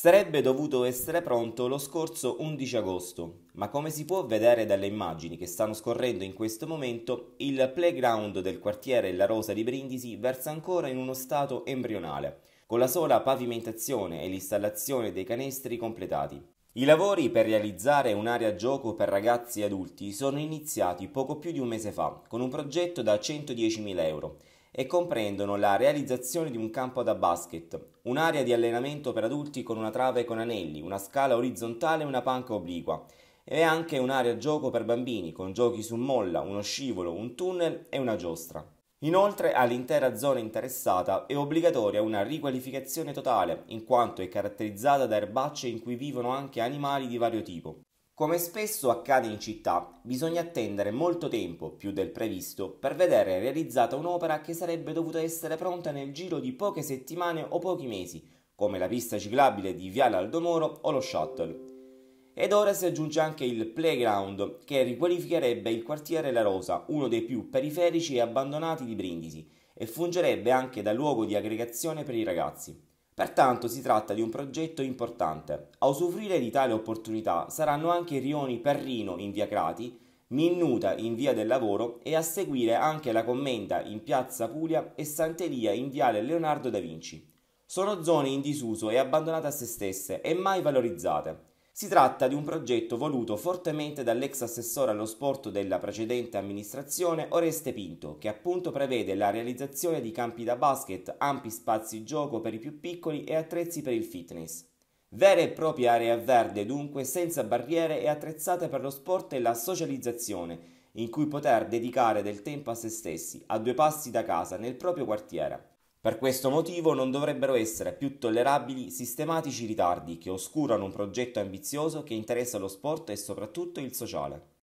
Sarebbe dovuto essere pronto lo scorso 11 agosto, ma come si può vedere dalle immagini che stanno scorrendo in questo momento, il playground del quartiere La Rosa di Brindisi versa ancora in uno stato embrionale, con la sola pavimentazione e l'installazione dei canestri completati. I lavori per realizzare un'area gioco per ragazzi e adulti sono iniziati poco più di un mese fa, con un progetto da 110.000 euro e comprendono la realizzazione di un campo da basket, un'area di allenamento per adulti con una trave con anelli, una scala orizzontale e una panca obliqua, e anche un'area gioco per bambini con giochi su molla, uno scivolo, un tunnel e una giostra. Inoltre all'intera zona interessata è obbligatoria una riqualificazione totale, in quanto è caratterizzata da erbacce in cui vivono anche animali di vario tipo. Come spesso accade in città, bisogna attendere molto tempo, più del previsto, per vedere realizzata un'opera che sarebbe dovuta essere pronta nel giro di poche settimane o pochi mesi, come la pista ciclabile di Viale Aldomoro o lo shuttle. Ed ora si aggiunge anche il playground, che riqualificherebbe il quartiere La Rosa, uno dei più periferici e abbandonati di Brindisi, e fungerebbe anche da luogo di aggregazione per i ragazzi. Pertanto si tratta di un progetto importante. A usufruire di tale opportunità saranno anche i rioni Perrino in via Crati, Minnuta in via del Lavoro e a seguire anche la Commenda in piazza Puglia e Santeria in viale Leonardo da Vinci. Sono zone in disuso e abbandonate a se stesse e mai valorizzate. Si tratta di un progetto voluto fortemente dall'ex assessore allo sport della precedente amministrazione Oreste Pinto, che appunto prevede la realizzazione di campi da basket, ampi spazi gioco per i più piccoli e attrezzi per il fitness. Vere e propria area verde dunque, senza barriere e attrezzate per lo sport e la socializzazione, in cui poter dedicare del tempo a se stessi, a due passi da casa, nel proprio quartiere. Per questo motivo non dovrebbero essere più tollerabili sistematici ritardi che oscurano un progetto ambizioso che interessa lo sport e soprattutto il sociale.